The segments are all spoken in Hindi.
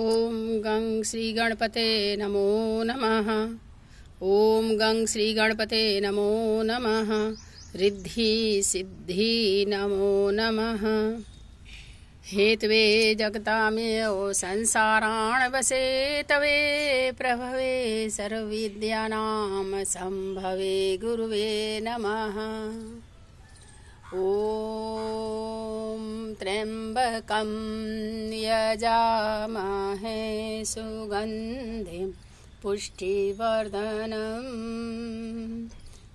ॐ गं श्रीगणपते नमो नमः ॐ गं श्रीगणपते नमो नमः रिद्धि सिद्धि नमो नमः हेत्वे संसाराण संसाराण्वसे तवे प्रभवे सर्वविद्यानां सम्भवे गुरुवे नमः ॐ त्र्यम्बकं यजामहे सुगंधि पुष्टिवर्धन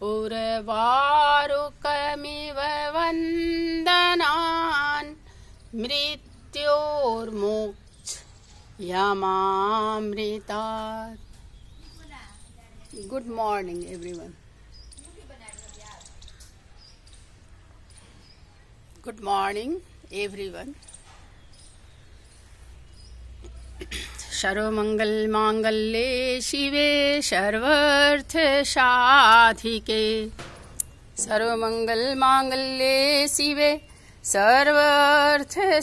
उर्वारुकमिव वन्दनान् मृत्योर्मोक्ष यमामृतात् good morning everyone good morning everyone everyone. मांगल्ये शिवे सर्वार्थसाधिके मांगल्ये शिवे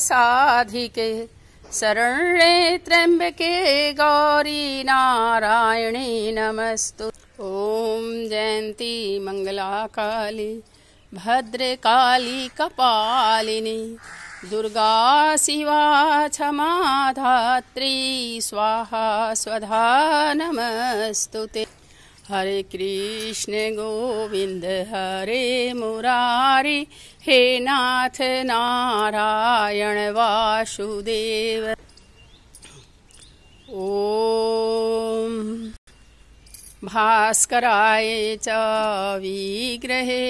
साधिके शरण्ये त्र्यम्बके गौरी नारायणी नमस्तु ओम जयंती मंगला काली भद्रकाली कपालिनी दुर्गा शिवा क्षमाधात्री स्वाहा स्वधा नमस्तु ते हरे कृष्ण गोविंद हरे मुरारी हे नाथ नारायण वासुदेव ओ भास्कराय च विग्रहे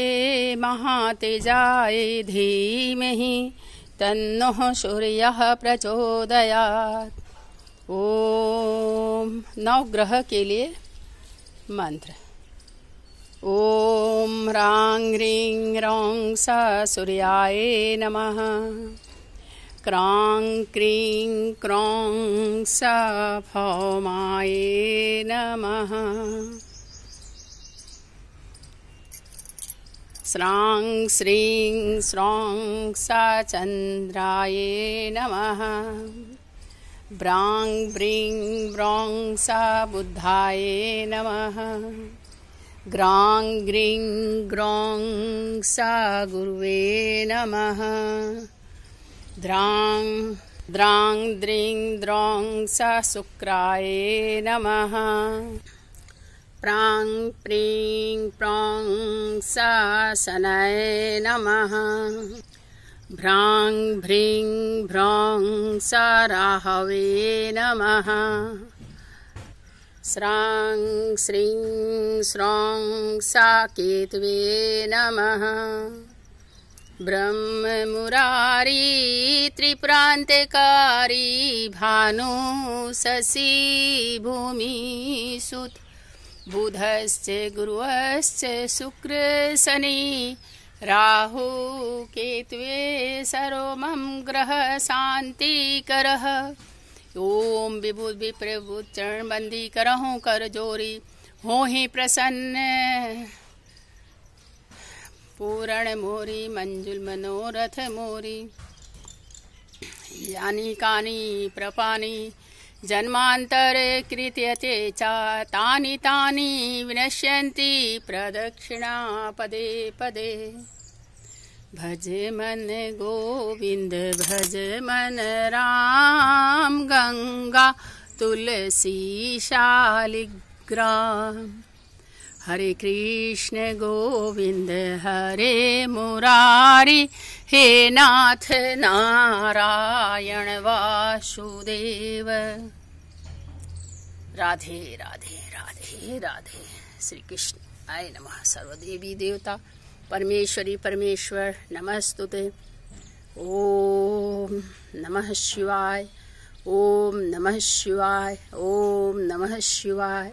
महातेजाय धीमहि तन्नः सूर्यः प्रचोदयात् ओ नवग्रह के लिए मंत्र ओम रांग ह्रीं रौं स सूर्याय नमः क्रां क्रीं स भौमाये नमः स्रां श्रीं स साचन्द्राय नमः ब्रां ब्रीं ब्रौं साबुद्धाय नमः ग्रां ग्रीं ग्रौं सा गुरुवे नमः द्रां द्रां द्रीं द्रौं शुक्राय नमः प्रां प्रीं प्रौं सासनये नमः भ्रां भ्रीं भ्रौं राहवे नमः श्रां श्रीं सा साकेतवे नमः ब्रह्म मुरारी त्रिप्रांतकारी भानु भूमि सुत बुधश्च गुरुश्च शनि राहु ग्रह केत्वे सरोमं ग्रहशान्तिकरः ॐ विभुद्विप्रभुचरणबन्दी करहु हो ही प्रसन्न पूरण मोरी मंजुल मनोरथ मोरी यानी कानी प्रपानी जन्मांतरे कृत्यते च तानि विनश्यन्ति प्रदक्षिणा पदे पदे भज मन गोविंद भज मन राम गंगा तुलसी शालिग्राम हरे कृष्ण गोविंद हरे मुरारी हे नाथ नारायण वासुदेव राधे राधे राधे राधे श्री कृष्ण आय नम सर्वदेवी देवता परमेश्वरी परमेश्वर नमस्तुते ओम नमः शिवाय ओम नमः शिवाय ओम नमः शिवाय